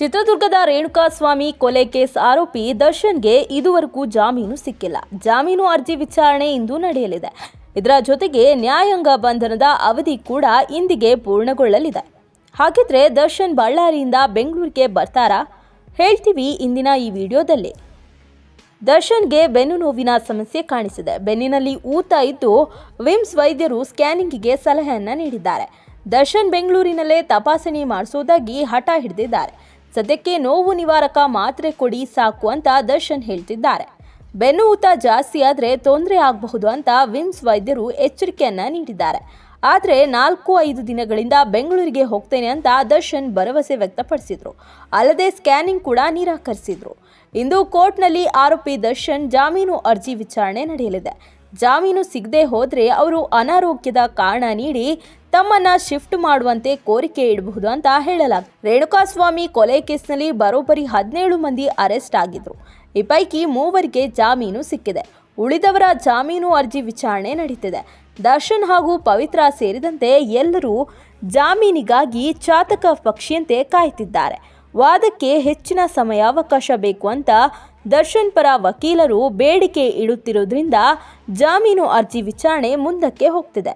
ಚಿತ್ರದುರ್ಗದ ರೇಣುಕಾಸ್ವಾಮಿ ಕೊಲೆ ಕೇಸ್ ಆರೋಪಿ ದರ್ಶನ್ಗೆ ಇದುವರೆಗೂ ಜಾಮೀನು ಸಿಕ್ಕಿಲ್ಲ ಜಾಮೀನು ಅರ್ಜಿ ವಿಚಾರಣೆ ಇಂದು ನಡೆಯಲಿದೆ ಇದರ ಜೊತೆಗೆ ನ್ಯಾಯಾಂಗ ಬಂಧನದ ಅವಧಿ ಕೂಡ ಇಂದಿಗೆ ಪೂರ್ಣಗೊಳ್ಳಲಿದೆ ಹಾಗಿದ್ರೆ ದರ್ಶನ್ ಬಳ್ಳಾರಿಯಿಂದ ಬೆಂಗಳೂರಿಗೆ ಬರ್ತಾರಾ ಹೇಳ್ತೀವಿ ಇಂದಿನ ಈ ವಿಡಿಯೋದಲ್ಲಿ ದರ್ಶನ್ಗೆ ಬೆನ್ನು ನೋವಿನ ಸಮಸ್ಯೆ ಕಾಣಿಸಿದೆ ಬೆನ್ನಿನಲ್ಲಿ ಊತ ಇದ್ದು ವಿಮ್ಸ್ ವೈದ್ಯರು ಸ್ಕ್ಯಾನಿಂಗ್ಗೆ ಸಲಹೆಯನ್ನು ನೀಡಿದ್ದಾರೆ ದರ್ಶನ್ ಬೆಂಗಳೂರಿನಲ್ಲೇ ತಪಾಸಣೆ ಮಾಡಿಸೋದಾಗಿ ಹಠ ಹಿಡಿದಿದ್ದಾರೆ ಸದ್ಯಕ್ಕೆ ನೋವು ನಿವಾರಕ ಮಾತ್ರೆ ಕೊಡಿ ಸಾಕು ಅಂತ ದರ್ಶನ್ ಹೇಳ್ತಿದ್ದಾರೆ ಬೆನ್ನು ಊತ ಜಾಸ್ತಿ ಆದರೆ ತೊಂದರೆ ಆಗಬಹುದು ಅಂತ ವಿಮ್ಸ್ ವೈದ್ಯರು ಎಚ್ಚರಿಕೆಯನ್ನ ನೀಡಿದ್ದಾರೆ ಆದರೆ ನಾಲ್ಕು ಐದು ದಿನಗಳಿಂದ ಬೆಂಗಳೂರಿಗೆ ಹೋಗ್ತೇನೆ ಅಂತ ದರ್ಶನ್ ಭರವಸೆ ವ್ಯಕ್ತಪಡಿಸಿದರು ಅಲ್ಲದೆ ಸ್ಕ್ಯಾನಿಂಗ್ ಕೂಡ ನಿರಾಕರಿಸಿದರು ಇಂದು ಕೋರ್ಟ್ನಲ್ಲಿ ಆರೋಪಿ ದರ್ಶನ್ ಜಾಮೀನು ಅರ್ಜಿ ವಿಚಾರಣೆ ನಡೆಯಲಿದೆ ಜಾಮೀನು ಸಿಗದೆ ಹೋದರೆ ಅವರು ಅನಾರೋಗ್ಯದ ಕಾರಣ ನೀಡಿ ತಮ್ಮನ್ನ ಶಿಫ್ಟ್ ಮಾಡುವಂತೆ ಕೋರಿಕೆ ಇಡಬಹುದು ಅಂತ ಹೇಳಲಾಗಿದೆ ರೇಣುಕಾಸ್ವಾಮಿ ಕೊಲೆ ಕೇಸ್ನಲ್ಲಿ ಬರೋಬ್ಬರಿ ಹದಿನೇಳು ಮಂದಿ ಅರೆಸ್ಟ್ ಆಗಿದ್ರು ಈ ಪೈಕಿ ಮೂವರಿಗೆ ಜಾಮೀನು ಸಿಕ್ಕಿದೆ ಉಳಿದವರ ಜಾಮೀನು ಅರ್ಜಿ ವಿಚಾರಣೆ ನಡೀತಿದೆ ದರ್ಶನ್ ಹಾಗೂ ಪವಿತ್ರ ಸೇರಿದಂತೆ ಎಲ್ಲರೂ ಜಾಮೀನಿಗಾಗಿ ಚಾತಕ ಪಕ್ಷಿಯಂತೆ ಕಾಯ್ತಿದ್ದಾರೆ ವಾದಕ್ಕೆ ಹೆಚ್ಚಿನ ಸಮಯಾವಕಾಶ ಬೇಕು ಅಂತ ದರ್ಶನ್ ಪರ ವಕೀಲರು ಬೇಡಿಕೆ ಇಡುತ್ತಿರುವುದರಿಂದ ಜಾಮೀನು ಅರ್ಜಿ ವಿಚಾರಣೆ ಮುಂದಕ್ಕೆ ಹೋಗ್ತಿದೆ